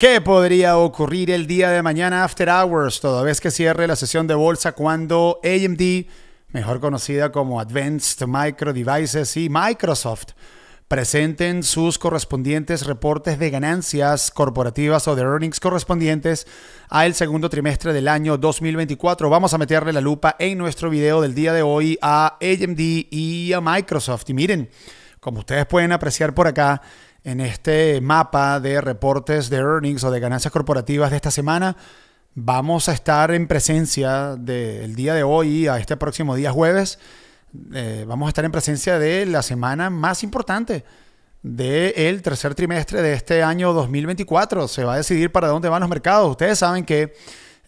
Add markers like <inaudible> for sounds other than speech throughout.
¿Qué podría ocurrir el día de mañana after hours, toda vez que cierre la sesión de bolsa cuando AMD, mejor conocida como Advanced Micro Devices y Microsoft, presenten sus correspondientes reportes de ganancias corporativas o de earnings correspondientes al segundo trimestre del año 2024? Vamos a meterle la lupa en nuestro video del día de hoy a AMD y a Microsoft. Y miren, como ustedes pueden apreciar por acá, en este mapa de reportes de earnings o de ganancias corporativas de esta semana. Vamos a estar en presencia del día de hoy a este próximo día jueves. Eh, vamos a estar en presencia de la semana más importante del tercer trimestre de este año 2024. Se va a decidir para dónde van los mercados. Ustedes saben que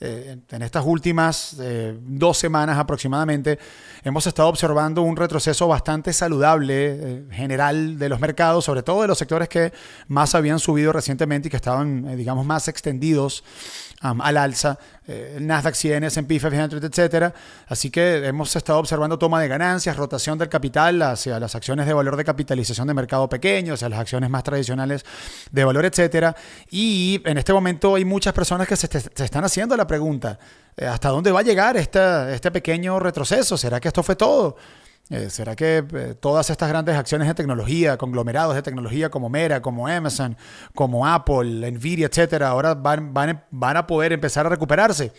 eh, en estas últimas eh, dos semanas aproximadamente, hemos estado observando un retroceso bastante saludable eh, general de los mercados, sobre todo de los sectores que más habían subido recientemente y que estaban, digamos, más extendidos al alza, eh, Nasdaq 100, S&P 500, etcétera. Así que hemos estado observando toma de ganancias, rotación del capital hacia las acciones de valor de capitalización de mercado pequeño, hacia las acciones más tradicionales de valor, etcétera. Y en este momento hay muchas personas que se, están haciendo la pregunta, eh, ¿hasta dónde va a llegar este pequeño retroceso? ¿Será que esto fue todo? Eh, ¿Será que eh, todas estas grandes acciones de tecnología, conglomerados de tecnología como Mera, como Amazon, como Apple, Nvidia, etcétera, ahora van, van, van a poder empezar a recuperarse?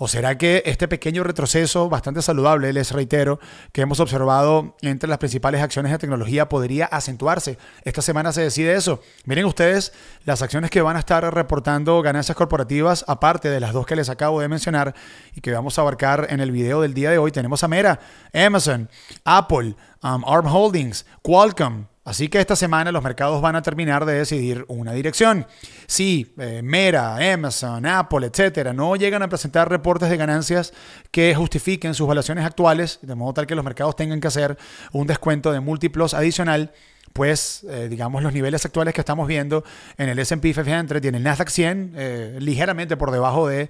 ¿O será que este pequeño retroceso, bastante saludable, les reitero, que hemos observado entre las principales acciones de tecnología podría acentuarse? Esta semana se decide eso. Miren ustedes las acciones que van a estar reportando ganancias corporativas, aparte de las dos que les acabo de mencionar y que vamos a abarcar en el video del día de hoy. Tenemos a Mera, Amazon, Apple, um, ARM Holdings, Qualcomm. Así que esta semana los mercados van a terminar de decidir una dirección. Si eh, Mera, Amazon, Apple, etcétera, no llegan a presentar reportes de ganancias que justifiquen sus valuaciones actuales, de modo tal que los mercados tengan que hacer un descuento de múltiplos adicional, pues eh, digamos los niveles actuales que estamos viendo en el SP 500 y en el Nasdaq 100, eh, ligeramente por debajo de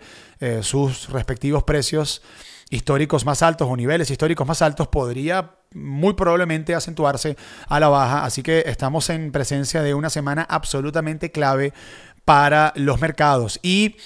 sus respectivos precios históricos más altos o niveles históricos más altos podría muy probablemente acentuarse a la baja. Así que estamos en presencia de una semana absolutamente clave para los mercados. Y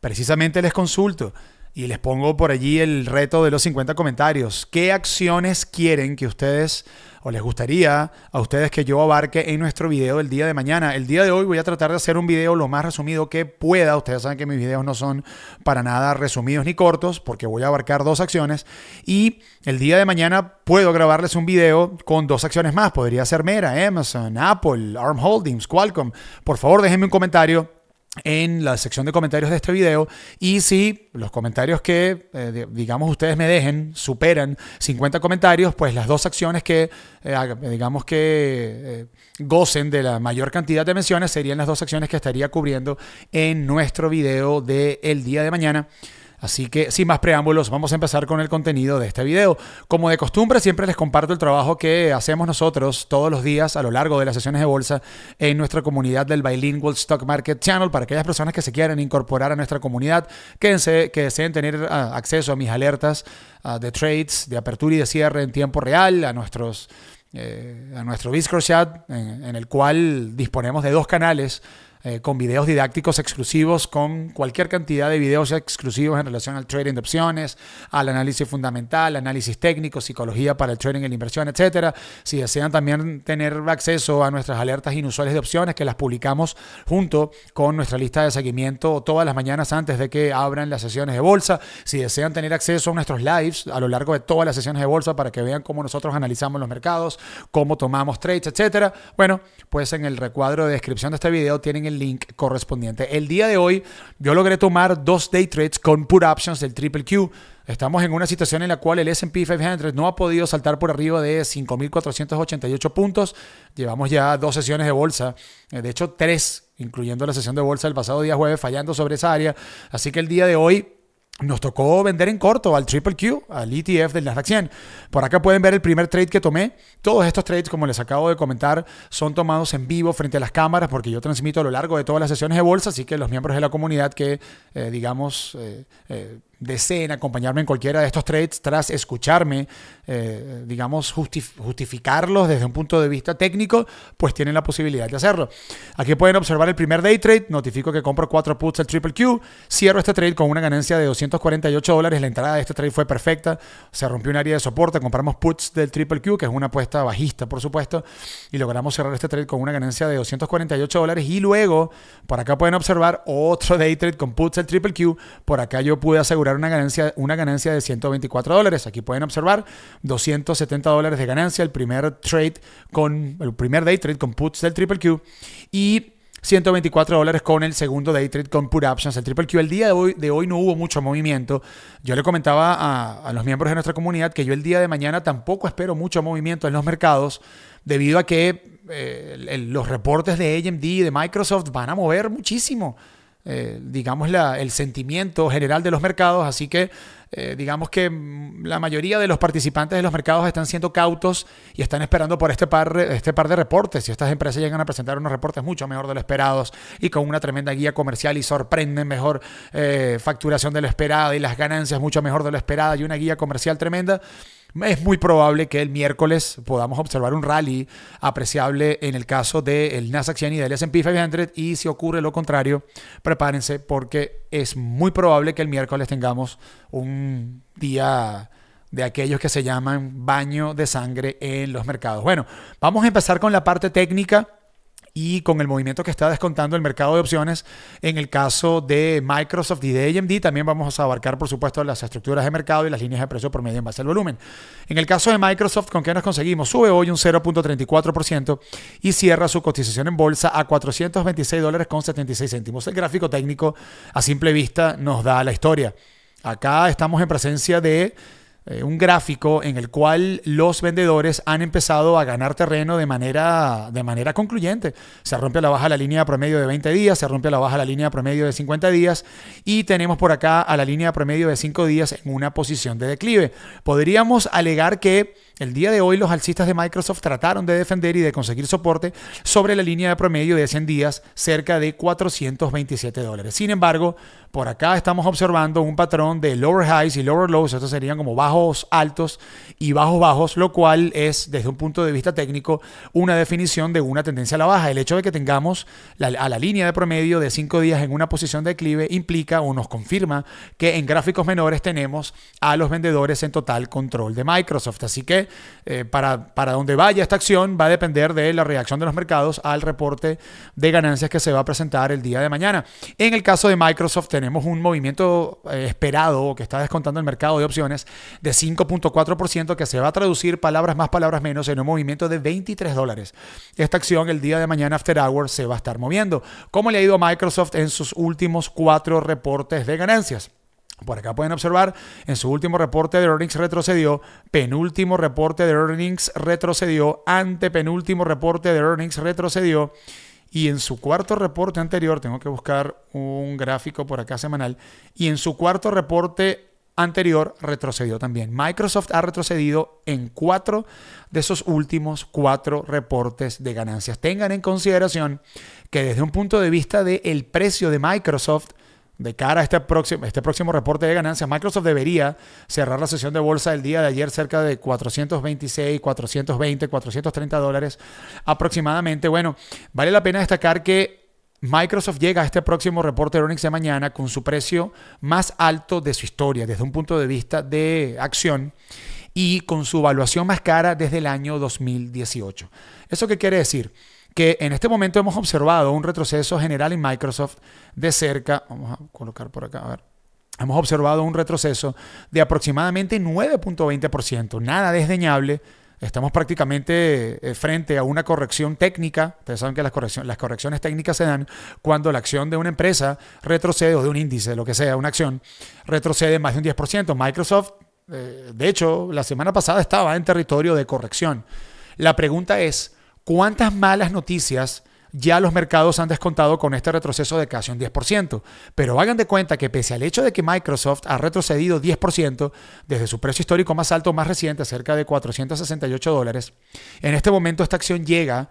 precisamente les consulto. Y les pongo por allí el reto de los 50 comentarios. ¿Qué acciones quieren que ustedes o les gustaría a ustedes que yo abarque en nuestro video del día de mañana. El día de hoy voy a tratar de hacer un video lo más resumido que pueda. Ustedes saben que mis videos no son para nada resumidos ni cortos porque voy a abarcar dos acciones y el día de mañana puedo grabarles un video con dos acciones más. Podría ser Mera, Amazon, Apple, Arm Holdings, Qualcomm. Por favor, déjenme un comentario en la sección de comentarios de este video y si los comentarios que eh, digamos ustedes me dejen superan 50 comentarios pues las dos acciones que eh, digamos que eh, gocen de la mayor cantidad de menciones serían las dos acciones que estaría cubriendo en nuestro video del día de mañana Así que sin más preámbulos, vamos a empezar con el contenido de este video. Como de costumbre, siempre les comparto el trabajo que hacemos nosotros todos los días a lo largo de las sesiones de bolsa en nuestra comunidad del Bilingual Stock Market Channel. Para aquellas personas que se quieran incorporar a nuestra comunidad, que deseen tener ah, acceso a mis alertas ah, de trades, de apertura y de cierre en tiempo real, a nuestros... Eh, a nuestro Discord chat, en el cual disponemos de dos canales eh, con videos didácticos exclusivos, con cualquier cantidad de videos exclusivos en relación al trading de opciones, al análisis fundamental, análisis técnico, psicología para el trading en la inversión, etcétera. Si desean también tener acceso a nuestras alertas inusuales de opciones que las publicamos junto con nuestra lista de seguimiento todas las mañanas antes de que abran las sesiones de bolsa. Si desean tener acceso a nuestros lives a lo largo de todas las sesiones de bolsa para que vean cómo nosotros analizamos los mercados, cómo tomamos trades, etcétera. Bueno, pues en el recuadro de descripción de este video tienen el link correspondiente. El día de hoy yo logré tomar dos day trades con put options del Triple Q. Estamos en una situación en la cual el SP 500 no ha podido saltar por arriba de 5.488 puntos. Llevamos ya dos sesiones de bolsa, eh, de hecho tres, incluyendo la sesión de bolsa del pasado día jueves, fallando sobre esa área. Así que el día de hoy nos tocó vender en corto al Triple Q, al ETF del Nasdaq 100. Por acá pueden ver el primer trade que tomé. Todos estos trades, como les acabo de comentar, son tomados en vivo frente a las cámaras porque yo transmito a lo largo de todas las sesiones de bolsa, así que los miembros de la comunidad que, eh, digamos, eh, eh, deseen acompañarme en cualquiera de estos trades tras escucharme, eh, digamos, justificarlos desde un punto de vista técnico, pues tienen la posibilidad de hacerlo. Aquí pueden observar el primer day trade, notifico que compro cuatro puts del triple Q, cierro este trade con una ganancia de 248 dólares, la entrada de este trade fue perfecta, se rompió un área de soporte, compramos puts del triple Q, que es una apuesta bajista, por supuesto, y logramos cerrar este trade con una ganancia de 248 dólares y luego, por acá pueden observar otro day trade con puts del triple Q, por acá yo pude asegurar una ganancia, una ganancia de 124 dólares. Aquí pueden observar 270 dólares de ganancia el primer trade con el primer day trade con puts del Triple Q y 124 dólares con el segundo day trade con put options, el triple Q. El día de hoy, de hoy no hubo mucho movimiento. Yo le comentaba a, los miembros de nuestra comunidad que yo el día de mañana tampoco espero mucho movimiento en los mercados debido a que eh, los reportes de AMD y de Microsoft van a mover muchísimo. Eh, digamos, la, el sentimiento general de los mercados, así que eh, digamos que mm, la mayoría de los participantes de los mercados están siendo cautos y están esperando por este par, este par de reportes. Y estas empresas llegan a presentar unos reportes mucho mejor de lo esperados y con una tremenda guía comercial y sorprenden mejor eh, facturación de lo esperado y las ganancias mucho mejor de lo esperado y una guía comercial tremenda, es muy probable que el miércoles podamos observar un rally apreciable en el caso del de Nasdaq 100 y del S&P 500 y si ocurre lo contrario, prepárense porque es muy probable que el miércoles tengamos un día de aquellos que se llaman baño de sangre en los mercados. Bueno, vamos a empezar con la parte técnica y con el movimiento que está descontando el mercado de opciones. En el caso de Microsoft y de AMD, también vamos a abarcar, por supuesto, las estructuras de mercado y las líneas de precio por medio en base al volumen. En el caso de Microsoft, ¿con qué nos conseguimos? Sube hoy un 0.34% y cierra su cotización en bolsa a $426.76. dólares El gráfico técnico, a simple vista, nos da la historia. Acá estamos en presencia de eh, un gráfico en el cual los vendedores han empezado a ganar terreno de manera, de manera concluyente. Se rompe a la baja la línea promedio de 20 días, se rompe a la baja la línea promedio de 50 días y tenemos por acá a la línea promedio de 5 días en una posición de declive. Podríamos alegar que el día de hoy los alcistas de Microsoft trataron de defender y de conseguir soporte sobre la línea de promedio de 100 días, cerca de 427 dólares. Sin embargo, por acá estamos observando un patrón de lower highs y lower lows, estos serían como bajos altos y bajos bajos, lo cual es desde un punto de vista técnico una definición de una tendencia a la baja. El hecho de que tengamos a la línea de promedio de 5 días en una posición de declive implica o nos confirma que en gráficos menores tenemos a los vendedores en total control de Microsoft. Así que eh, para, para donde vaya esta acción va a depender de la reacción de los mercados al reporte de ganancias que se va a presentar el día de mañana. En el caso de Microsoft tenemos un movimiento eh, esperado que está descontando el mercado de opciones de 5.4% que se va a traducir palabras más, palabras menos en un movimiento de 23 dólares. Esta acción el día de mañana after hours se va a estar moviendo. ¿Cómo le ha ido a Microsoft en sus últimos cuatro reportes de ganancias? Por acá pueden observar, en su último reporte de earnings retrocedió, penúltimo reporte de earnings retrocedió, antepenúltimo reporte de earnings retrocedió. Y en su cuarto reporte anterior, tengo que buscar un gráfico por acá semanal, y en su cuarto reporte anterior retrocedió también. Microsoft ha retrocedido en cuatro de esos últimos cuatro reportes de ganancias. Tengan en consideración que desde un punto de vista del el precio de Microsoft, de cara a este próximo, este próximo reporte de ganancias, Microsoft debería cerrar la sesión de bolsa del día de ayer cerca de 426, 420, 430 dólares aproximadamente. Bueno, vale la pena destacar que Microsoft llega a este próximo reporte de earnings de mañana con su precio más alto de su historia desde un punto de vista de acción y con su evaluación más cara desde el año 2018. ¿Eso qué quiere decir? que en este momento hemos observado un retroceso general en Microsoft de cerca, vamos a colocar por acá, a ver, hemos observado un retroceso de aproximadamente 9.20%, nada desdeñable. Estamos prácticamente eh, frente a una corrección técnica. Ustedes saben que las, correcciones, las correcciones técnicas se dan cuando la acción de una empresa retrocede o de un índice, lo que sea, una acción, retrocede más de un 10%. Microsoft, eh, de hecho, la semana pasada estaba en territorio de corrección. La pregunta es, ¿Cuántas malas noticias ya los mercados han descontado con este retroceso de casi un 10%. Pero hagan de cuenta que pese al hecho de que Microsoft ha retrocedido 10% desde su precio histórico más alto más reciente, cerca de 468 dólares, en este momento esta acción llega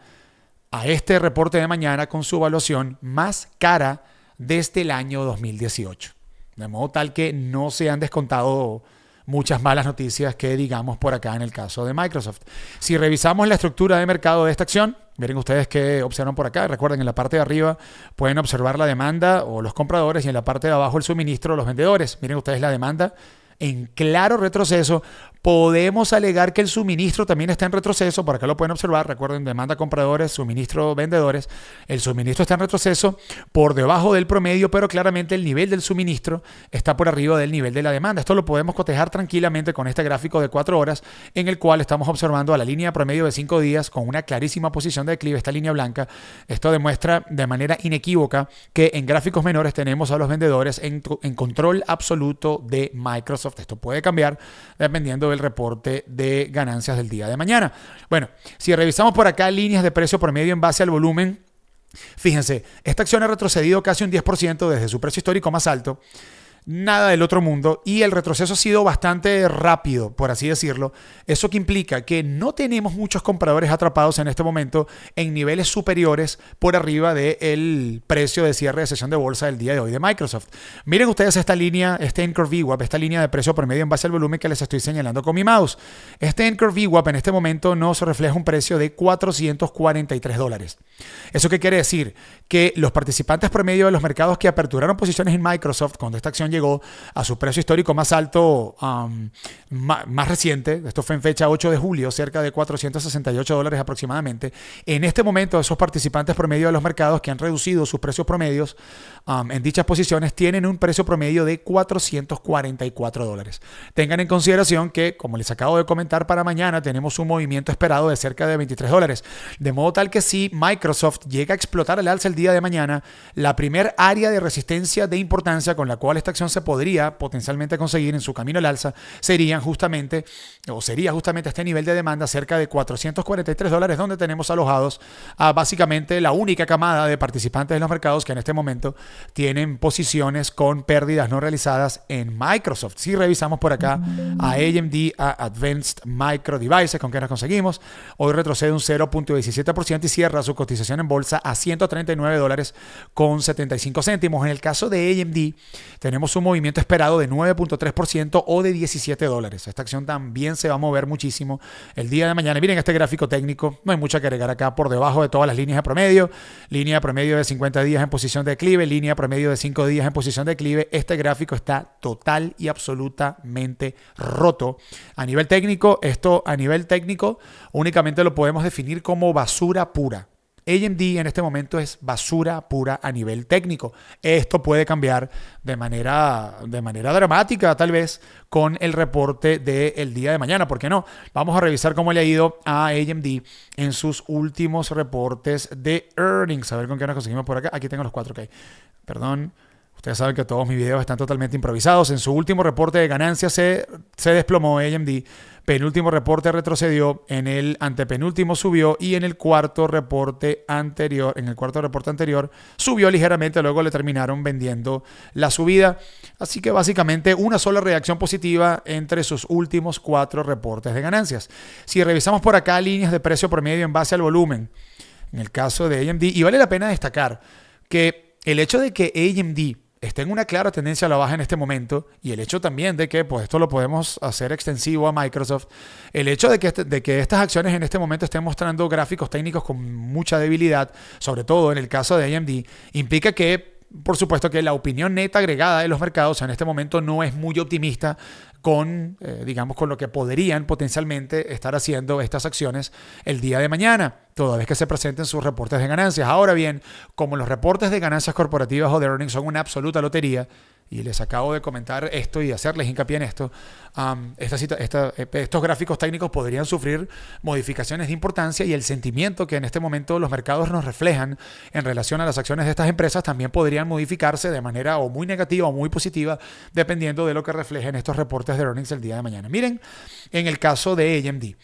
a este reporte de mañana con su evaluación más cara desde el año 2018. De modo tal que no se han descontado muchas malas noticias que digamos por acá en el caso de Microsoft. Si revisamos la estructura de mercado de esta acción, miren ustedes que observan por acá, recuerden en la parte de arriba pueden observar la demanda o los compradores y en la parte de abajo el suministro o los vendedores. Miren ustedes la demanda en claro retroceso Podemos alegar que el suministro también está en retroceso, por acá lo pueden observar, recuerden, demanda compradores, suministro vendedores, el suministro está en retroceso por debajo del promedio, pero claramente el nivel del suministro está por arriba del nivel de la demanda. Esto lo podemos cotejar tranquilamente con este gráfico de cuatro horas en el cual estamos observando a la línea promedio de cinco días con una clarísima posición de declive, esta línea blanca. Esto demuestra de manera inequívoca que en gráficos menores tenemos a los vendedores en, en control absoluto de Microsoft. Esto puede cambiar dependiendo de el reporte de ganancias del día de mañana. Bueno, si revisamos por acá líneas de precio promedio en base al volumen, Fíjense, esta acción ha retrocedido casi un 10% desde su precio histórico más alto nada del otro mundo y el retroceso ha sido bastante rápido, por así decirlo. Eso que implica que no tenemos muchos compradores atrapados en este momento en niveles superiores por arriba del precio de cierre de sesión de bolsa del día de hoy de Microsoft. Miren ustedes esta línea, este Anchor VWAP, esta línea de precio promedio en base al volumen que les estoy señalando con mi mouse. Este Anchor VWAP en este momento se refleja un precio de 443 dólares. ¿Eso qué quiere decir? Que los participantes promedio de los mercados que aperturaron posiciones en Microsoft cuando esta acción llegó a su precio histórico más alto, más, reciente. Esto fue en fecha 8 de julio, cerca de 468 dólares aproximadamente. En este momento, esos participantes promedio de los mercados que han reducido sus precios promedios en dichas posiciones tienen un precio promedio de 444 dólares. Tengan en consideración que, como les acabo de comentar, para mañana tenemos un movimiento esperado de cerca de 23 dólares. De modo tal que si Microsoft llega a explotar el alza el día de mañana, la primer área de resistencia de importancia con la cual esta acción se podría potencialmente conseguir en su camino al alza serían justamente, o sería justamente este nivel de demanda cerca de 443 dólares, donde tenemos alojados a básicamente la única camada de participantes de los mercados que en este momento tienen posiciones con pérdidas no realizadas en Microsoft. Si revisamos por acá a AMD, Advanced Micro Devices, con que nos conseguimos, hoy retrocede un 0.17% y cierra su cotización en bolsa a 139 dólares con 75 céntimos. En el caso de AMD, tenemos su movimiento esperado de 9.3% o de 17 dólares. Esta acción también se va a mover muchísimo el día de mañana. Miren este gráfico técnico, no hay mucho que agregar acá por debajo de todas las líneas de promedio. Línea promedio de 50 días en posición de declive, línea promedio de 5 días en posición de declive. Este gráfico está total y absolutamente roto. A nivel técnico, esto a nivel técnico únicamente lo podemos definir como basura pura. AMD en este momento es basura pura a nivel técnico. Esto puede cambiar de manera, de manera dramática, tal vez, con el reporte del día de mañana. ¿Por qué no? Vamos a revisar cómo le ha ido a AMD en sus últimos reportes de earnings. A ver con qué nos conseguimos por acá. Aquí tengo los cuatro. hay. Perdón. Ustedes saben que todos mis videos están totalmente improvisados. En su último reporte de ganancias se, se desplomó AMD penúltimo reporte retrocedió, en el antepenúltimo subió y en el cuarto reporte anterior, en el cuarto reporte anterior subió ligeramente, luego le terminaron vendiendo la subida. Así que básicamente una sola reacción positiva entre sus últimos cuatro reportes de ganancias. Si revisamos por acá líneas de precio promedio en base al volumen, en el caso de AMD, y vale la pena destacar que el hecho de que AMD está en una clara tendencia a la baja en este momento y el hecho también de que, pues esto lo podemos hacer extensivo a Microsoft, el hecho de que, este, de que estas acciones en este momento estén mostrando gráficos técnicos con mucha debilidad, sobre todo en el caso de AMD, implica que por supuesto que la opinión neta agregada de los mercados en este momento no es muy optimista con, eh, digamos, con lo que podrían potencialmente estar haciendo estas acciones el día de mañana, toda vez que se presenten sus reportes de ganancias. Ahora bien, como los reportes de ganancias corporativas o de earnings son una absoluta lotería, y les acabo de comentar esto y hacerles hincapié en esto, eh, estos gráficos técnicos podrían sufrir modificaciones de importancia y el sentimiento que en este momento los mercados nos reflejan en relación a las acciones de estas empresas también podrían modificarse de manera o muy negativa o muy positiva dependiendo de lo que reflejen estos reportes de earnings el día de mañana. Miren, en el caso de AMD.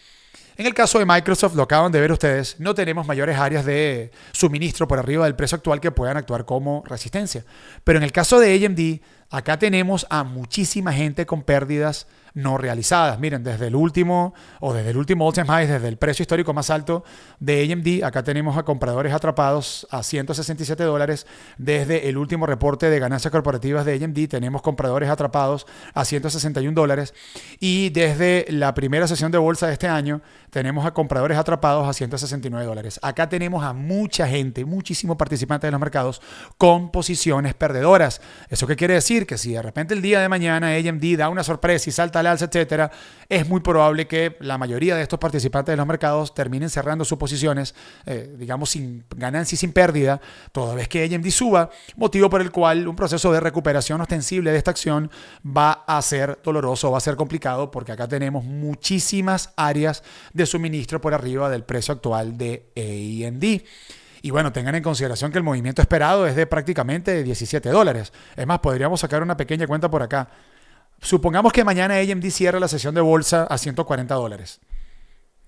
En el caso de Microsoft, lo acaban de ver ustedes, no tenemos mayores áreas de suministro por arriba del precio actual que puedan actuar como resistencia. Pero en el caso de AMD, acá tenemos a muchísima gente con pérdidas no realizadas. Miren, desde el último, o desde el último all-time high, desde el precio histórico más alto de AMD, acá tenemos a compradores atrapados a 167 dólares. Desde el último reporte de ganancias corporativas de AMD, tenemos compradores atrapados a 161 dólares. Y desde la primera sesión de bolsa de este año, tenemos a compradores atrapados a 169 dólares. Acá tenemos a mucha gente, muchísimos participantes de los mercados con posiciones perdedoras. ¿Eso qué quiere decir? Que si de repente el día de mañana AMD da una sorpresa y salta alza, etcétera, es muy probable que la mayoría de estos participantes de los mercados terminen cerrando sus posiciones, eh, digamos, sin ganancia y sin pérdida, toda vez que AMD suba, motivo por el cual un proceso de recuperación ostensible de esta acción va a ser doloroso, va a ser complicado, porque acá tenemos muchísimas áreas de suministro por arriba del precio actual de AMD. Y bueno, tengan en consideración que el movimiento esperado es de prácticamente 17 dólares. Es más, podríamos sacar una pequeña cuenta por acá. Supongamos que mañana AMD cierra la sesión de bolsa a 140 dólares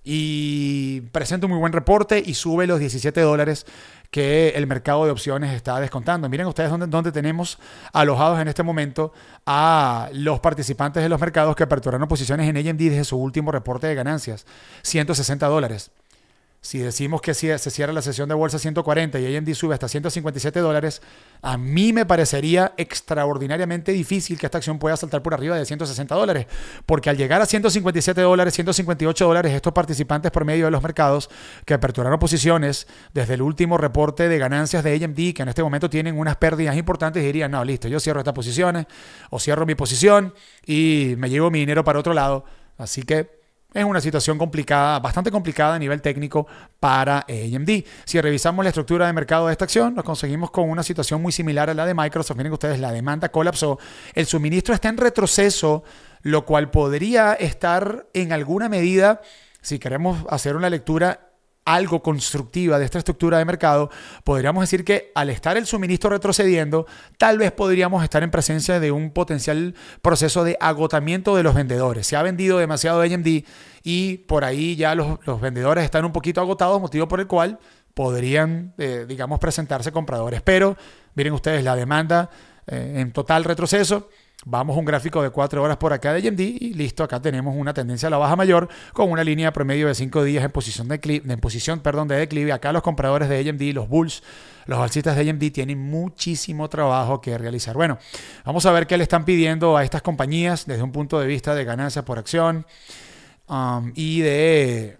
y presenta un muy buen reporte y sube los 17 dólares que el mercado de opciones está descontando. Miren ustedes dónde, tenemos alojados en este momento a los participantes de los mercados que aperturaron posiciones en AMD desde su último reporte de ganancias, 160 dólares si decimos que se cierra la sesión de bolsa 140 y AMD sube hasta 157 dólares, a mí me parecería extraordinariamente difícil que esta acción pueda saltar por arriba de 160 dólares, porque al llegar a 157 dólares, 158 dólares, estos participantes por medio de los mercados que aperturaron posiciones desde el último reporte de ganancias de AMD, que en este momento tienen unas pérdidas importantes, dirían, no, listo, yo cierro estas posiciones o cierro mi posición y me llevo mi dinero para otro lado. Así que es una situación complicada, bastante complicada a nivel técnico para eh, AMD. Si revisamos la estructura de mercado de esta acción, nos conseguimos con una situación muy similar a la de Microsoft. Miren ustedes, la demanda colapsó, el suministro está en retroceso, lo cual podría estar en alguna medida, si queremos hacer una lectura algo constructiva de esta estructura de mercado, podríamos decir que al estar el suministro retrocediendo, tal vez podríamos estar en presencia de un potencial proceso de agotamiento de los vendedores. Se ha vendido demasiado de AMD y por ahí ya los, vendedores están un poquito agotados, motivo por el cual podrían, eh, digamos, presentarse compradores. Pero miren ustedes la demanda eh, en total retroceso. Vamos a un gráfico de 4 horas por acá de AMD y listo, acá tenemos una tendencia a la baja mayor con una línea promedio de 5 días en posición, de, en posición perdón, de declive. Acá los compradores de AMD, los bulls, los alcistas de AMD tienen muchísimo trabajo que realizar. Bueno, vamos a ver qué le están pidiendo a estas compañías desde un punto de vista de ganancia por acción um, y, de,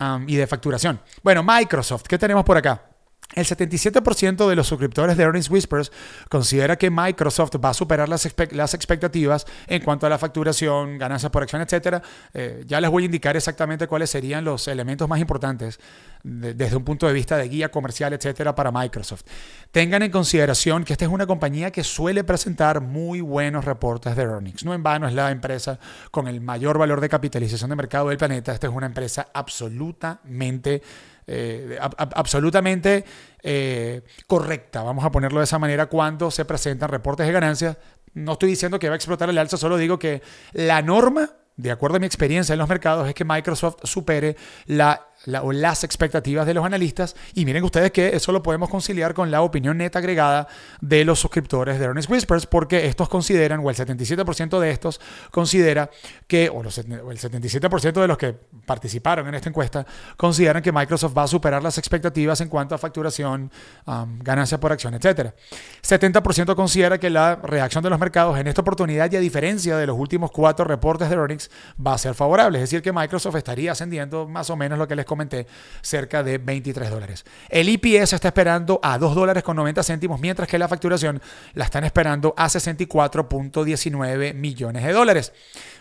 um, y de facturación. Bueno, Microsoft, ¿qué tenemos por acá? El 77% de los suscriptores de Earnings Whispers considera que Microsoft va a superar las, expectativas en cuanto a la facturación, ganancias por acción, etc. Eh, ya les voy a indicar exactamente cuáles serían los elementos más importantes desde un punto de vista de guía comercial, etc. para Microsoft. Tengan en consideración que esta es una compañía que suele presentar muy buenos reportes de Earnings. No en vano es la empresa con el mayor valor de capitalización de mercado del planeta. Esta es una empresa absolutamente eh, absolutamente eh, correcta, vamos a ponerlo de esa manera, cuando se presentan reportes de ganancias. No estoy diciendo que va a explotar el alza, solo digo que la norma, de acuerdo a mi experiencia en los mercados, es que Microsoft supere la o las expectativas de los analistas. Y miren ustedes que eso lo podemos conciliar con la opinión neta agregada de los suscriptores de Earnings Whispers, porque estos consideran, o el 77% de estos considera que, o, el 77% de los que participaron en esta encuesta, consideran que Microsoft va a superar las expectativas en cuanto a facturación, um, ganancia por acción, etc. 70% considera que la reacción de los mercados en esta oportunidad y a diferencia de los últimos cuatro reportes de earnings va a ser favorable. Es decir, que Microsoft estaría ascendiendo más o menos lo que les comenté, cerca de 23 dólares. El IPS e está esperando a 2 dólares con 90 céntimos, mientras que la facturación la están esperando a 64.19 millones de dólares.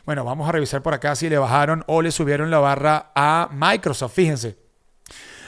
Bueno, vamos a revisar por acá si le bajaron o le subieron la barra a Microsoft, fíjense.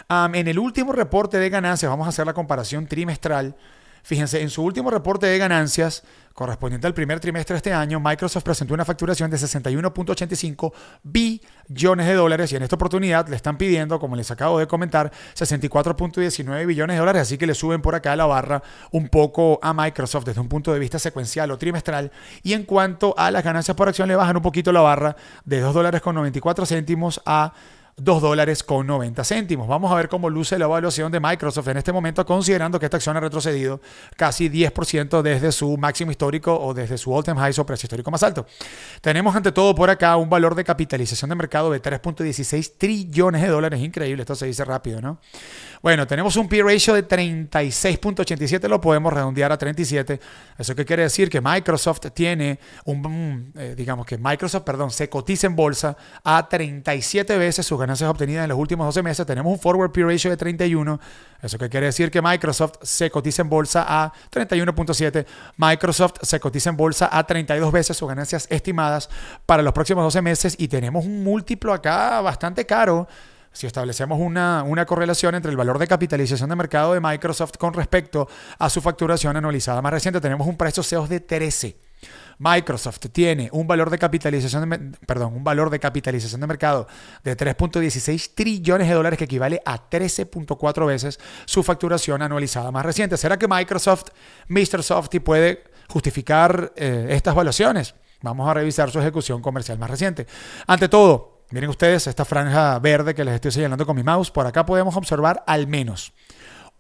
en el último reporte de ganancias, vamos a hacer la comparación trimestral Fíjense, en su último reporte de ganancias, correspondiente al primer trimestre de este año, Microsoft presentó una facturación de 61.85 billones de dólares y en esta oportunidad le están pidiendo, como les acabo de comentar, 64.19 billones de dólares, así que le suben por acá la barra un poco a Microsoft desde un punto de vista secuencial o trimestral y en cuanto a las ganancias por acción le bajan un poquito la barra de 2 dólares con 94 céntimos a 2 dólares con 90 céntimos. Vamos a ver cómo luce la evaluación de Microsoft en este momento, considerando que esta acción ha retrocedido casi 10% desde su máximo histórico o desde su all-time high o precio histórico más alto. Tenemos ante todo por acá un valor de capitalización de mercado de 3.16 trillones de dólares. Increíble, esto se dice rápido, ¿no? Bueno, tenemos un P ratio de 36.87, lo podemos redondear a 37. ¿Eso qué quiere decir? Que Microsoft tiene un, mm, eh, digamos que Microsoft, perdón, se cotiza en bolsa a 37 veces su ganancia obtenidas en los últimos 12 meses, tenemos un forward peer ratio de 31. Eso que quiere decir que Microsoft se cotiza en bolsa a 31.7. Microsoft se cotiza en bolsa a 32 veces sus ganancias estimadas para los próximos 12 meses y tenemos un múltiplo acá bastante caro si establecemos una, una, correlación entre el valor de capitalización de mercado de Microsoft con respecto a su facturación anualizada más reciente, tenemos un precio CEOs de 13. Microsoft tiene un valor de capitalización de, perdón, un valor de capitalización de mercado de 3.16 trillones de dólares que equivale a 13.4 veces su facturación anualizada más reciente. ¿Será que Microsoft, Mr. y puede justificar eh, estas valuaciones? Vamos a revisar su ejecución comercial más reciente. Ante todo, miren ustedes esta franja verde que les estoy señalando con mi mouse, por acá podemos observar al menos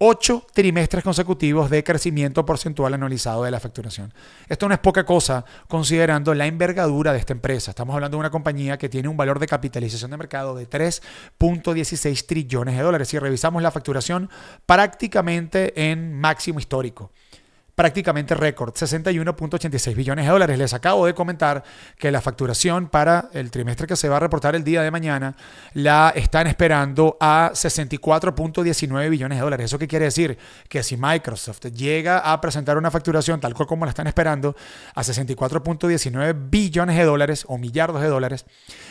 ocho trimestres consecutivos de crecimiento porcentual anualizado de la facturación. Esto no es poca cosa considerando la envergadura de esta empresa. Estamos hablando de una compañía que tiene un valor de capitalización de mercado de 3.16 trillones de dólares. y revisamos la facturación prácticamente en máximo histórico prácticamente récord, 61.86 billones de dólares. Les acabo de comentar que la facturación para el trimestre que se va a reportar el día de mañana la están esperando a 64.19 billones de dólares. ¿Eso qué quiere decir? Que si Microsoft llega a presentar una facturación tal cual como la están esperando a 64.19 billones de dólares o millardos de dólares,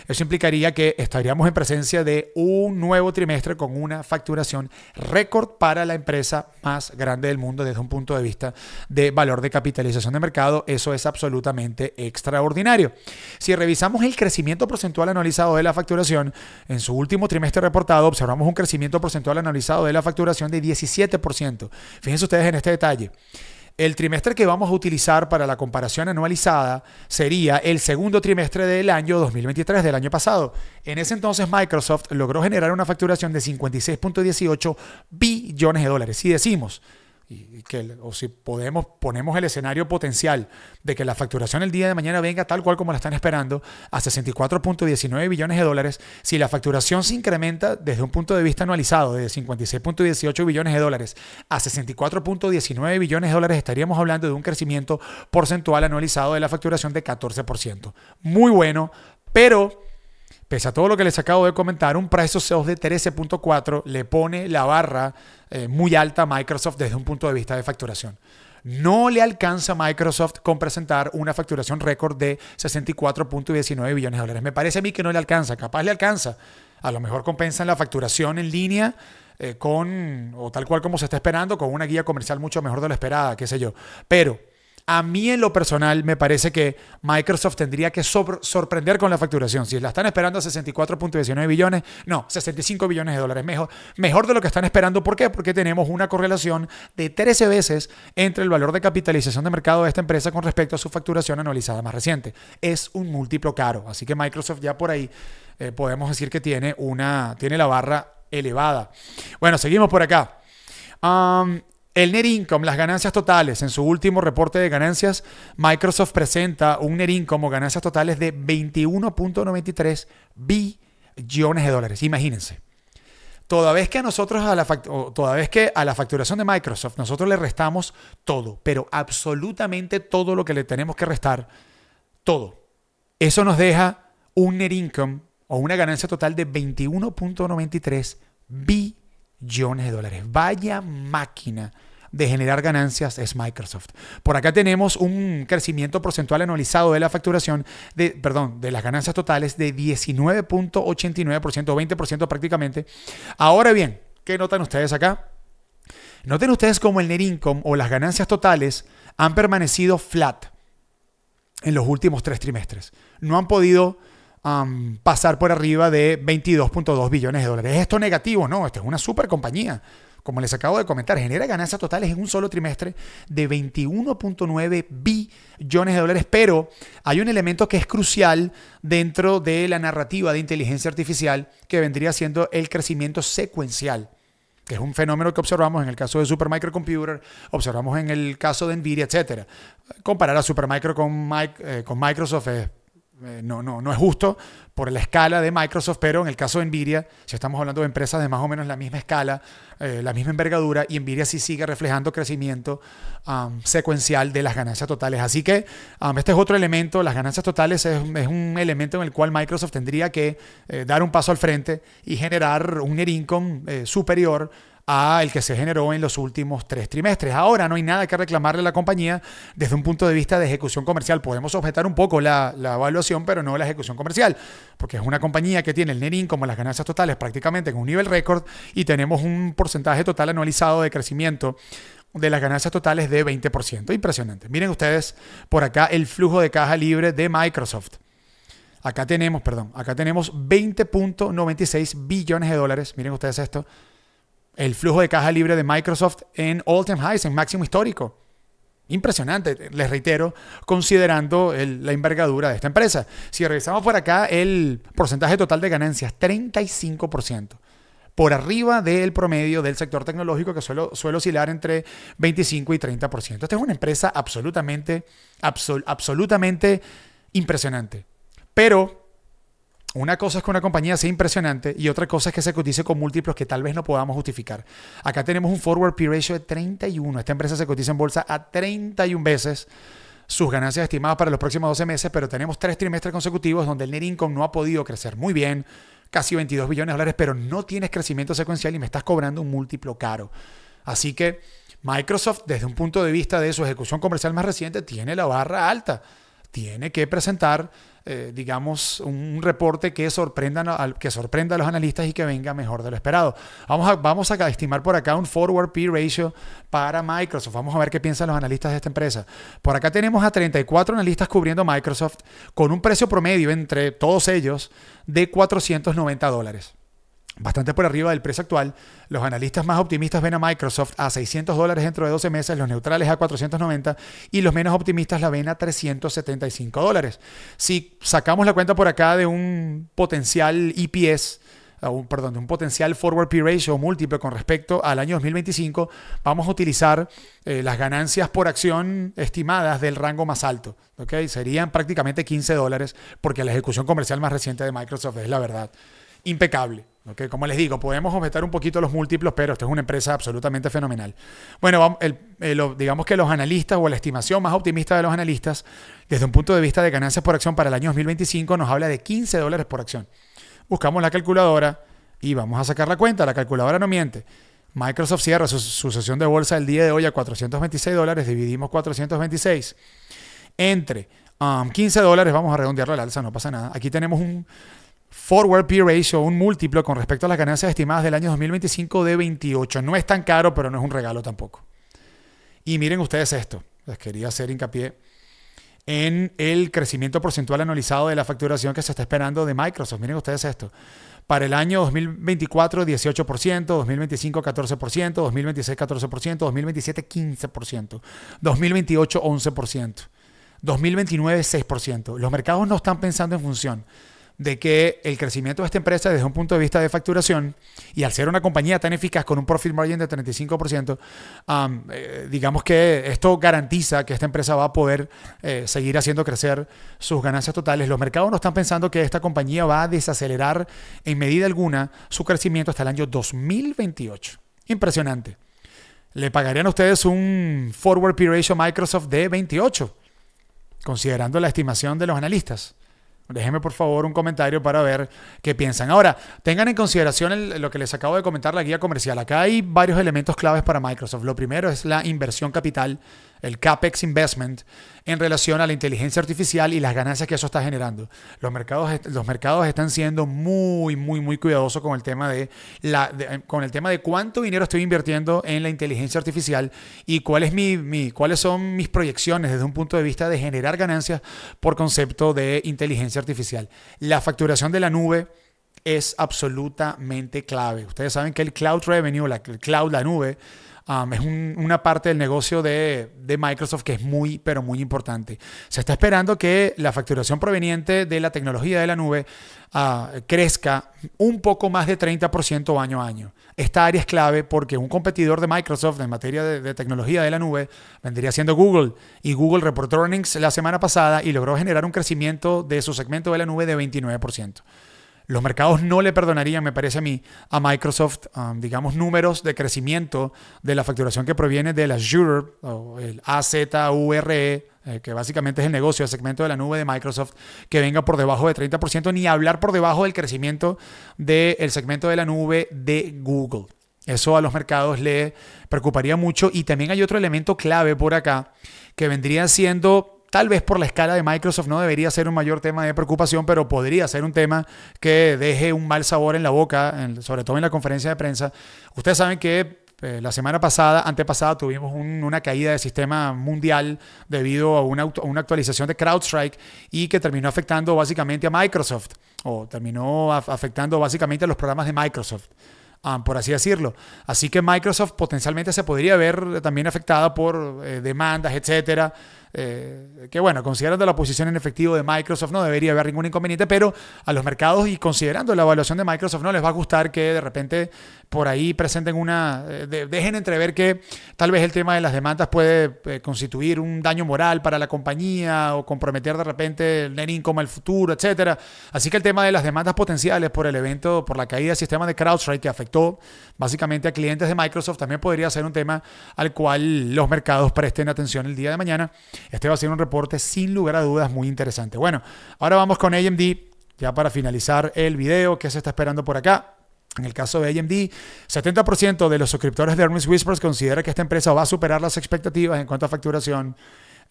eso implicaría que estaríamos en presencia de un nuevo trimestre con una facturación récord para la empresa más grande del mundo desde un punto de vista de valor de capitalización de mercado, eso es absolutamente extraordinario. Si revisamos el crecimiento porcentual analizado de la facturación, en su último trimestre reportado observamos un crecimiento porcentual analizado de la facturación de 17%. Fíjense ustedes en este detalle. El trimestre que vamos a utilizar para la comparación anualizada sería el segundo trimestre del año 2023 del año pasado. En ese entonces Microsoft logró generar una facturación de 56.18 billones de dólares. Si decimos que, o si podemos, ponemos el escenario potencial de que la facturación el día de mañana venga tal cual como la están esperando, a 64.19 billones de dólares, si la facturación se incrementa desde un punto de vista anualizado de 56.18 billones de dólares a 64.19 billones de dólares, estaríamos hablando de un crecimiento porcentual anualizado de la facturación de 14%. Muy bueno, pero pese a todo lo que les acabo de comentar, un precio SEO de 13.4 le pone la barra eh, muy alta a Microsoft desde un punto de vista de facturación. No le alcanza a Microsoft con presentar una facturación récord de 64.19 billones de dólares. Me parece a mí que no le alcanza, capaz le alcanza. A lo mejor compensan la facturación en línea eh, con, o tal cual como se está esperando, con una guía comercial mucho mejor de lo esperada, qué sé yo. Pero a mí en lo personal me parece que Microsoft tendría que sorprender con la facturación. Si la están esperando a 64.19 billones, no, 65 billones de dólares, mejor, mejor de lo que están esperando. ¿Por qué? Porque tenemos una correlación de 13 veces entre el valor de capitalización de mercado de esta empresa con respecto a su facturación anualizada más reciente. Es un múltiplo caro, así que Microsoft ya por ahí eh, podemos decir que tiene, una, tiene la barra elevada. Bueno, seguimos por acá. El net income, las ganancias totales. En su último reporte de ganancias, Microsoft presenta un net income o ganancias totales de 21.93 billones de dólares. Imagínense. Toda vez que a nosotros, a la, toda vez que a la facturación de Microsoft, nosotros le restamos todo, pero absolutamente todo lo que le tenemos que restar, todo. Eso nos deja un net income o una ganancia total de 21.93 billones millones de dólares. Vaya máquina de generar ganancias es Microsoft. Por acá tenemos un crecimiento porcentual anualizado de la facturación, de, perdón, de las ganancias totales de 19.89% o 20% prácticamente. Ahora bien, ¿qué notan ustedes acá? Noten ustedes cómo el net income o las ganancias totales han permanecido flat en los últimos tres trimestres. No han podido pasar por arriba de 22.2 billones de dólares. ¿Es esto negativo? No, esto es una super compañía. Como les acabo de comentar, genera ganancias totales en un solo trimestre de 21.9 billones de dólares, pero hay un elemento que es crucial dentro de la narrativa de inteligencia artificial que vendría siendo el crecimiento secuencial que es un fenómeno que observamos en el caso de Supermicrocomputer, observamos en el caso de Nvidia, etc. Comparar a Supermicro con, eh, con Microsoft es eh, no, no, no es justo por la escala de Microsoft, pero en el caso de Nvidia, si estamos hablando de empresas de más o menos la misma escala, eh, la misma envergadura, y Nvidia sí sigue reflejando crecimiento secuencial de las ganancias totales. Así que este es otro elemento, las ganancias totales es, un elemento en el cual Microsoft tendría que eh, dar un paso al frente y generar un net income superior al que se generó en los últimos tres trimestres. Ahora no hay nada que reclamarle a la compañía desde un punto de vista de ejecución comercial. Podemos objetar un poco la, evaluación, pero no la ejecución comercial, porque es una compañía que tiene el NERIN como las ganancias totales prácticamente en un nivel récord y tenemos un porcentaje total anualizado de crecimiento de las ganancias totales de 20%. Impresionante. Miren ustedes por acá el flujo de caja libre de Microsoft. Acá tenemos, perdón, acá tenemos 20.96 billones de dólares. Miren ustedes esto el flujo de caja libre de Microsoft en all time highs, en máximo histórico. Impresionante, les reitero, considerando la envergadura de esta empresa. Si revisamos por acá el porcentaje total de ganancias, 35%, por arriba del promedio del sector tecnológico que suele, oscilar entre 25 y 30%. Esta es una empresa absolutamente, absolutamente impresionante. Pero una cosa es que una compañía sea impresionante y otra cosa es que se cotice con múltiplos que tal vez no podamos justificar. Acá tenemos un forward P ratio de 31. Esta empresa se cotiza en bolsa a 31 veces sus ganancias estimadas para los próximos 12 meses, pero tenemos tres trimestres consecutivos donde el net income no ha podido crecer muy bien, casi 22 billones de dólares, pero no tienes crecimiento secuencial y me estás cobrando un múltiplo caro. Así que Microsoft, desde un punto de vista de su ejecución comercial más reciente, tiene la barra alta. Tiene que presentar eh, digamos, un reporte que sorprenda, a, que sorprenda a los analistas y que venga mejor de lo esperado. Vamos a, vamos a estimar por acá un forward P ratio para Microsoft. Vamos a ver qué piensan los analistas de esta empresa. Por acá tenemos a 34 analistas cubriendo Microsoft con un precio promedio entre todos ellos de 490 dólares bastante por arriba del precio actual. Los analistas más optimistas ven a Microsoft a 600 dólares dentro de 12 meses, los neutrales a 490 y los menos optimistas la ven a 375 dólares. Si sacamos la cuenta por acá de un potencial EPS, perdón, de un potencial forward P ratio múltiple con respecto al año 2025, vamos a utilizar eh, las ganancias por acción estimadas del rango más alto. Serían prácticamente 15 dólares porque la ejecución comercial más reciente de Microsoft es la verdad impecable como les digo, podemos objetar un poquito los múltiplos, pero esta es una empresa absolutamente fenomenal. Bueno, eh, digamos que los analistas o la estimación más optimista de los analistas, desde un punto de vista de ganancias por acción para el año 2025, nos habla de 15 dólares por acción. Buscamos la calculadora y vamos a sacar la cuenta. La calculadora no miente. Microsoft cierra su, sesión de bolsa el día de hoy a 426 dólares. Dividimos 426 entre 15 um, dólares, vamos a redondear la alza, no pasa nada. Aquí tenemos un forward P ratio, un múltiplo con respecto a las ganancias estimadas del año 2025 de 28. No es tan caro, pero no es un regalo tampoco. Y miren ustedes esto. Les quería hacer hincapié en el crecimiento porcentual anualizado de la facturación que se está esperando de Microsoft. Miren ustedes esto. Para el año 2024, 18%, 2025, 14%, 2026, 14%, 2027, 15%, 2028, 11%, 2029, 6%. Los mercados no están pensando en función de que el crecimiento de esta empresa desde un punto de vista de facturación y al ser una compañía tan eficaz con un profit margin de 35%, eh, digamos que esto garantiza que esta empresa va a poder eh, seguir haciendo crecer sus ganancias totales. Los mercados no están pensando que esta compañía va a desacelerar en medida alguna su crecimiento hasta el año 2028. Impresionante. Le pagarían a ustedes un forward P ratio Microsoft de 28, considerando la estimación de los analistas. Déjenme por favor un comentario para ver qué piensan. Ahora, tengan en consideración lo que les acabo de comentar, la guía comercial. Acá hay varios elementos claves para Microsoft. Lo primero es la inversión capital el CAPEX investment en relación a la inteligencia artificial y las ganancias que eso está generando. Los mercados, los mercados están siendo muy, muy, muy cuidadosos con el, tema de la, eh, con el tema de cuánto dinero estoy invirtiendo en la inteligencia artificial y cuál es mi, cuáles son mis proyecciones desde un punto de vista de generar ganancias por concepto de inteligencia artificial. La facturación de la nube es absolutamente clave. Ustedes saben que el cloud revenue, la, el cloud, la nube, Um, es una parte del negocio de, Microsoft que es muy, pero muy importante. Se está esperando que la facturación proveniente de la tecnología de la nube uh, crezca un poco más de 30% año a año. Esta área es clave porque un competidor de Microsoft en materia de, tecnología de la nube vendría siendo Google. Y Google reportó earnings la semana pasada y logró generar un crecimiento de su segmento de la nube de 29%. Los mercados no le perdonarían, me parece a mí, a Microsoft, um, digamos, números de crecimiento de la facturación que proviene del Azure, o el AZURE, eh, que básicamente es el negocio, el segmento de la nube de Microsoft, que venga por debajo de 30%, ni hablar por debajo del crecimiento del segmento de la nube de Google. Eso a los mercados le preocuparía mucho. Y también hay otro elemento clave por acá, que vendría siendo tal vez por la escala de Microsoft no debería ser un mayor tema de preocupación, pero podría ser un tema que deje un mal sabor en la boca, sobre todo en la conferencia de prensa. Ustedes saben que eh, la semana pasada, antepasada, tuvimos una caída del sistema mundial debido a una, actualización de CrowdStrike y que terminó afectando básicamente a Microsoft, o terminó afectando básicamente a los programas de Microsoft. Ah, por así decirlo. Así que Microsoft potencialmente se podría ver también afectada por eh, demandas, etcétera. Eh, que bueno, considerando la posición en efectivo de Microsoft no debería haber ningún inconveniente, pero a los mercados y considerando la evaluación de Microsoft no les va a gustar que de repente por ahí presenten una, eh, dejen entrever que tal vez el tema de las demandas puede eh, constituir un daño moral para la compañía o comprometer de repente el net income al futuro, etcétera. Así que el tema de las demandas potenciales por el evento, por la caída del sistema de CrowdStrike que afectó básicamente a clientes de Microsoft también podría ser un tema al cual los mercados presten atención el día de mañana. Este va a ser un reporte sin lugar a dudas muy interesante. Bueno, ahora vamos con AMD. Ya para finalizar el video, ¿qué se está esperando por acá? En el caso de AMD, 70% de los suscriptores de Ernest Whispers considera que esta empresa va a superar las expectativas en cuanto a facturación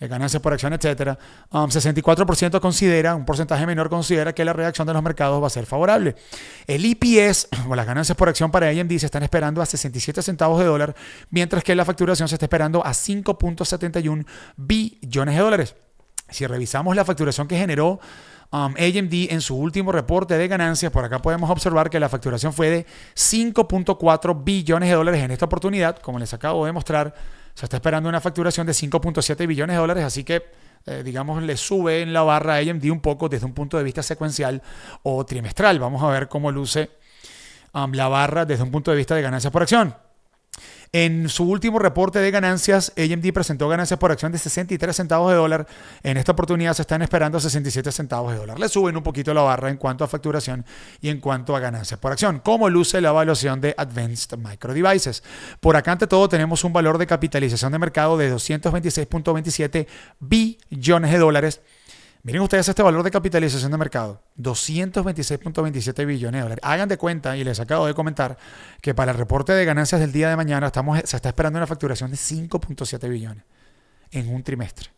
eh, ganancias por acción, etcétera. 64% um, considera, un porcentaje menor considera que la reacción de los mercados va a ser favorable. El EPS, <clears throat> o las ganancias por acción para AMD, se están esperando a 67 centavos de dólar, mientras que la facturación se está esperando a 5.71 billones de dólares. Si revisamos la facturación que generó um, AMD en su último reporte de ganancias, por acá podemos observar que la facturación fue de 5.4 billones de dólares en esta oportunidad, como les acabo de mostrar se está esperando una facturación de 5.7 billones de dólares, así que eh, digamos, le sube en la barra a AMD un poco desde un punto de vista secuencial o trimestral. Vamos a ver cómo luce um, la barra desde un punto de vista de ganancias por acción. En su último reporte de ganancias, AMD presentó ganancias por acción de 63 centavos de dólar. En esta oportunidad se están esperando 67 centavos de dólar. Le suben un poquito la barra en cuanto a facturación y en cuanto a ganancias por acción. ¿Cómo luce la evaluación de Advanced Micro Devices? Por acá, ante todo, tenemos un valor de capitalización de mercado de 226.27 billones de dólares Miren ustedes este valor de capitalización de mercado, 226.27 billones de dólares. Hagan de cuenta, y les acabo de comentar, que para el reporte de ganancias del día de mañana estamos, se está esperando una facturación de 5.7 billones en un trimestre.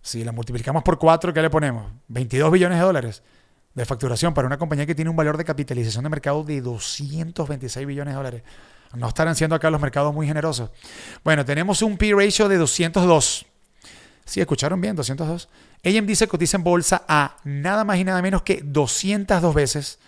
Si la multiplicamos por 4, ¿qué le ponemos? 22 billones de dólares de facturación para una compañía que tiene un valor de capitalización de mercado de 226 billones de dólares. No estarán siendo acá los mercados muy generosos. Bueno, tenemos un P-Ratio de 202. Si escucharon bien, 202. AMD se cotiza en bolsa a nada más y nada menos que 202 veces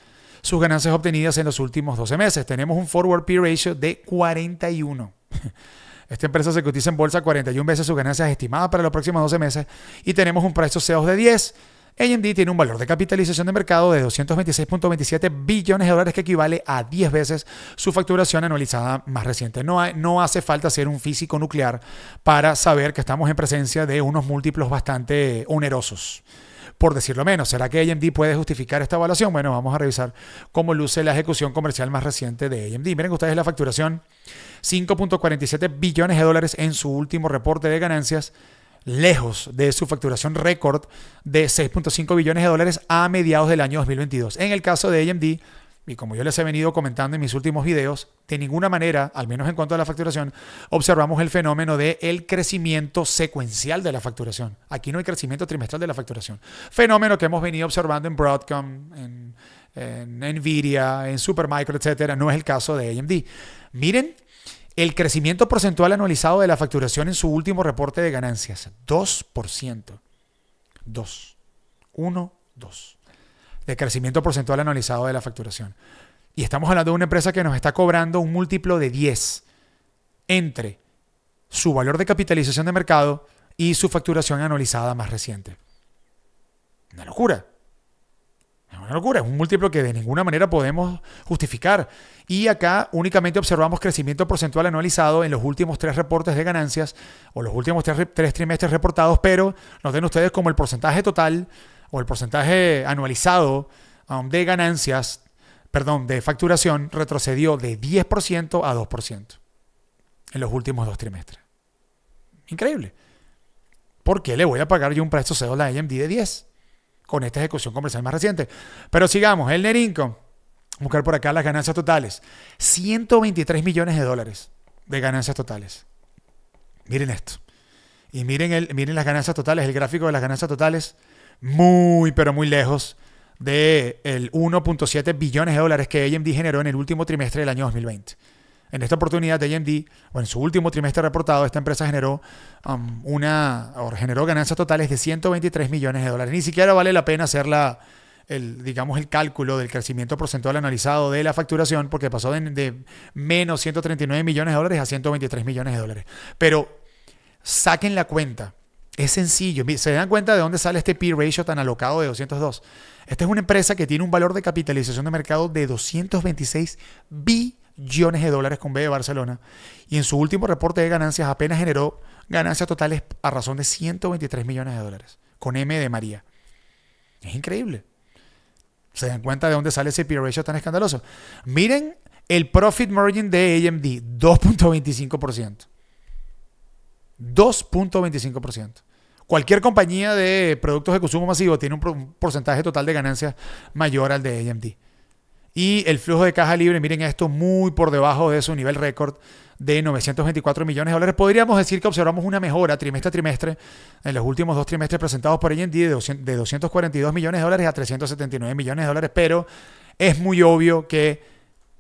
sus ganancias obtenidas en los últimos 12 meses. Tenemos un forward P ratio de 41. <laughs> Esta empresa se cotiza en bolsa 41 veces sus ganancias estimadas para los próximos 12 meses y tenemos un precio SEO de 10 AMD tiene un valor de capitalización de mercado de 226.27 billones de dólares que equivale a 10 veces su facturación anualizada más reciente. No, no hace falta ser un físico nuclear para saber que estamos en presencia de unos múltiplos bastante onerosos por decirlo menos. ¿Será que AMD puede justificar esta evaluación? Bueno, vamos a revisar cómo luce la ejecución comercial más reciente de AMD. Miren ustedes la facturación, 5.47 billones de dólares en su último reporte de ganancias, lejos de su facturación récord de 6.5 billones de dólares a mediados del año 2022. En el caso de AMD, y como yo les he venido comentando en mis últimos videos, de ninguna manera, al menos en cuanto a la facturación, observamos el fenómeno de crecimiento secuencial de la facturación. Aquí no hay crecimiento trimestral de la facturación. Fenómeno que hemos venido observando en Broadcom, en, en Nvidia, en Supermicro, etcétera. No es el caso de AMD. Miren el crecimiento porcentual anualizado de la facturación en su último reporte de ganancias, 2%. 2. 1, 2. De crecimiento porcentual anualizado de la facturación. Y estamos hablando de una empresa que nos está cobrando un múltiplo de 10 entre su valor de capitalización de mercado y su facturación anualizada más reciente. Una locura una locura, es un múltiplo que de ninguna manera podemos justificar. Y acá únicamente observamos crecimiento porcentual anualizado en los últimos tres reportes de ganancias o los últimos tres, trimestres reportados, pero nos den ustedes como el porcentaje total o el porcentaje anualizado um, de ganancias, perdón, de facturación retrocedió de 10% a 2% en los últimos dos trimestres. Increíble. ¿Por qué le voy a pagar yo un precio cedo a la AMD de 10? con esta ejecución comercial más reciente. Pero sigamos, el nerinco buscar por acá las ganancias totales, 123 millones de dólares de ganancias totales. Miren esto. Y miren, el, miren las ganancias totales, el gráfico de las ganancias totales, muy, pero muy lejos de el 1.7 billones de dólares que AMD generó en el último trimestre del año 2020. En esta oportunidad, de AMD, o en su último trimestre reportado, esta empresa generó um, una generó ganancias totales de 123 millones de dólares. Ni siquiera vale la pena hacer el, digamos, el cálculo del crecimiento porcentual analizado de la facturación, porque pasó de, menos 139 millones de dólares a 123 millones de dólares. Pero saquen la cuenta. Es sencillo. ¿Se dan cuenta de dónde sale este P ratio tan alocado de 202? Esta es una empresa que tiene un valor de capitalización de mercado de 226 B millones de dólares con B de Barcelona y en su último reporte de ganancias apenas generó ganancias totales a razón de 123 millones de dólares con M de María. Es increíble. ¿Se dan cuenta de dónde sale ese peer ratio tan escandaloso? Miren el profit margin de AMD, 2.25%. 2.25%. Cualquier compañía de productos de consumo masivo tiene un porcentaje total de ganancias mayor al de AMD. Y el flujo de caja libre, miren esto, muy por debajo de su nivel récord de 924 millones de dólares. Podríamos decir que observamos una mejora trimestre a trimestre en los últimos dos trimestres presentados por AMD de 242 millones de dólares a 379 millones de dólares, pero es muy obvio que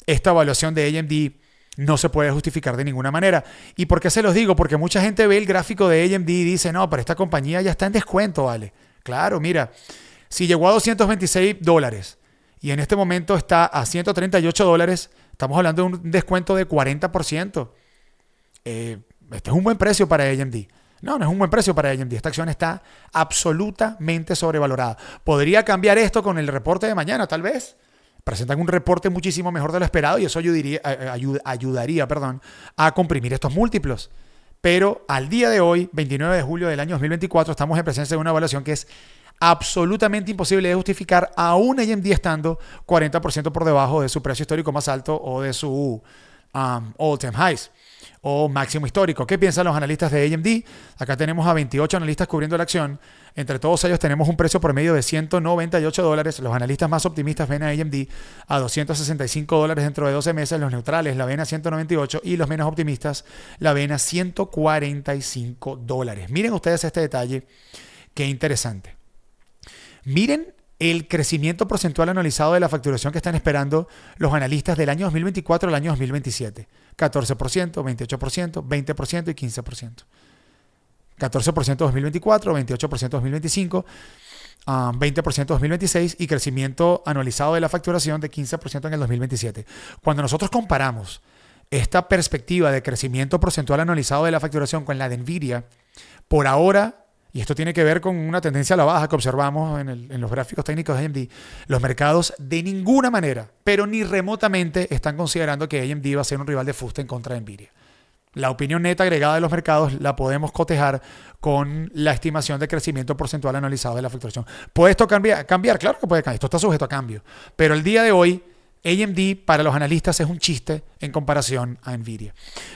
esta evaluación de AMD no se puede justificar de ninguna manera. ¿Y por qué se los digo? Porque mucha gente ve el gráfico de AMD y dice, no, pero esta compañía ya está en descuento, vale. Claro, mira, si llegó a 226 dólares y en este momento está a 138 dólares. Estamos hablando de un descuento de 40%. Eh, este es un buen precio para AMD. No, no es un buen precio para AMD. Esta acción está absolutamente sobrevalorada. Podría cambiar esto con el reporte de mañana, tal vez. Presentan un reporte muchísimo mejor de lo esperado y eso eh, eh, ayudaría, perdón, a comprimir estos múltiplos. Pero al día de hoy, 29 de julio del año 2024, estamos en presencia de una evaluación que es absolutamente imposible de justificar, aún AMD estando 40% por debajo de su precio histórico más alto o de su um, all-time highs o máximo histórico. ¿Qué piensan los analistas de AMD? Acá tenemos a 28 analistas cubriendo la acción. Entre todos ellos tenemos un precio promedio de 198 dólares. Los analistas más optimistas ven a AMD a 265 dólares dentro de 12 meses. Los neutrales la ven a 198 y los menos optimistas la ven a 145 dólares. Miren ustedes este detalle. Qué interesante. Miren el crecimiento porcentual analizado de la facturación que están esperando los analistas del año 2024 al año 2027. 14%, 28%, 20% y 15%. 14% 2024, 28% 2025, 20% 2026 y crecimiento analizado de la facturación de 15% en el 2027. Cuando nosotros comparamos esta perspectiva de crecimiento porcentual analizado de la facturación con la de Nvidia, por ahora y esto tiene que ver con una tendencia a la baja que observamos en, los gráficos técnicos de AMD. Los mercados de ninguna manera, pero ni remotamente, están considerando que AMD va a ser un rival de fuste en contra de Nvidia. La opinión neta agregada de los mercados la podemos cotejar con la estimación de crecimiento porcentual analizado de la facturación. ¿Puede esto cambiar? cambiar? Claro que puede cambiar. Esto está sujeto a cambio. Pero el día de hoy, AMD para los analistas es un chiste en comparación a Nvidia.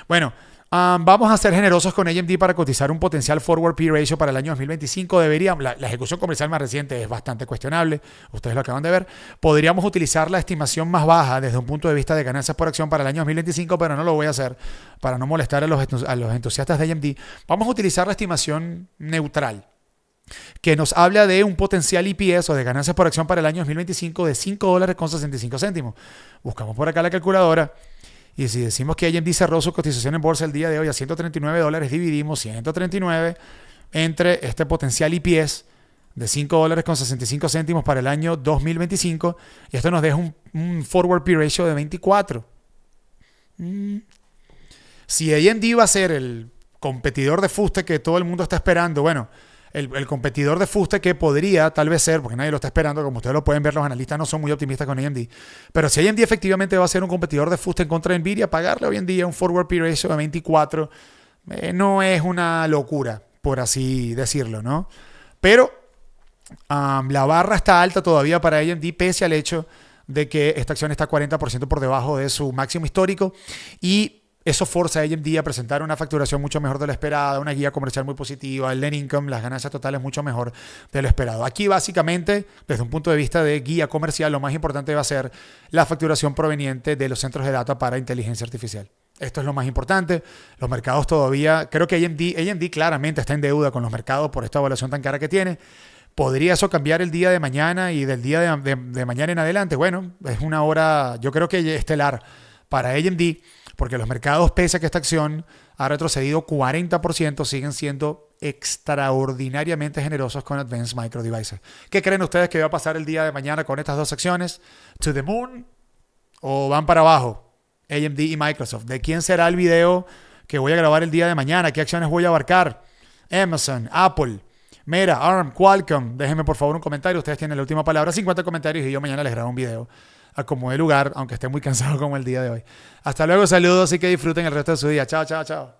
Bueno, Ah, vamos a ser generosos con AMD para cotizar un potencial forward P ratio para el año 2025. Deberíamos, la, ejecución comercial más reciente es bastante cuestionable, ustedes lo acaban de ver. Podríamos utilizar la estimación más baja desde un punto de vista de ganancias por acción para el año 2025, pero no lo voy a hacer para no molestar a los, a los entusiastas de AMD. Vamos a utilizar la estimación neutral que nos habla de un potencial IPS e o de ganancias por acción para el año 2025 de 5 dólares con 65 céntimos. Buscamos por acá la calculadora. Y si decimos que AMD cerró su cotización en bolsa el día de hoy a 139 dólares, dividimos 139 entre este potencial IPS de 5 dólares con 65 céntimos para el año 2025. Y esto nos deja un, forward P ratio de 24. Mm. Si AMD va a ser el competidor de fuste que todo el mundo está esperando, bueno, el, competidor de Fuste que podría tal vez ser, porque nadie lo está esperando, como ustedes lo pueden ver, los analistas no son muy optimistas con AMD, pero si AMD efectivamente va a ser un competidor de Fuste en contra de Nvidia, pagarle hoy en día un forward P ratio de 24 eh, no es una locura, por así decirlo, ¿no? Pero la barra está alta todavía para AMD, pese al hecho de que esta acción está 40% por debajo de su máximo histórico y eso forza a AMD a presentar una facturación mucho mejor de lo esperada, una guía comercial muy positiva, el net income, las ganancias totales mucho mejor de lo esperado. Aquí básicamente, desde un punto de vista de guía comercial, lo más importante va a ser la facturación proveniente de los centros de datos para inteligencia artificial. Esto es lo más importante. Los mercados todavía, creo que AMD, AMD claramente está en deuda con los mercados por esta evaluación tan cara que tiene. ¿Podría eso cambiar el día de mañana y del día de, de mañana en adelante? Bueno, es una hora, yo creo que estelar para AMD porque los mercados, pese a que esta acción ha retrocedido 40%, siguen siendo extraordinariamente generosos con Advanced Micro Devices. ¿Qué creen ustedes que va a pasar el día de mañana con estas dos acciones? ¿To the moon? ¿O van para abajo? AMD y Microsoft. ¿De quién será el video que voy a grabar el día de mañana? ¿Qué acciones voy a abarcar? Amazon, Apple, Mera, ARM, Qualcomm. Déjenme por favor un comentario. Ustedes tienen la última palabra. 50 comentarios y yo mañana les grabo un video acomode lugar, aunque esté muy cansado como el día de hoy. Hasta luego, saludos y que disfruten el resto de su día. Chao, chao, chao.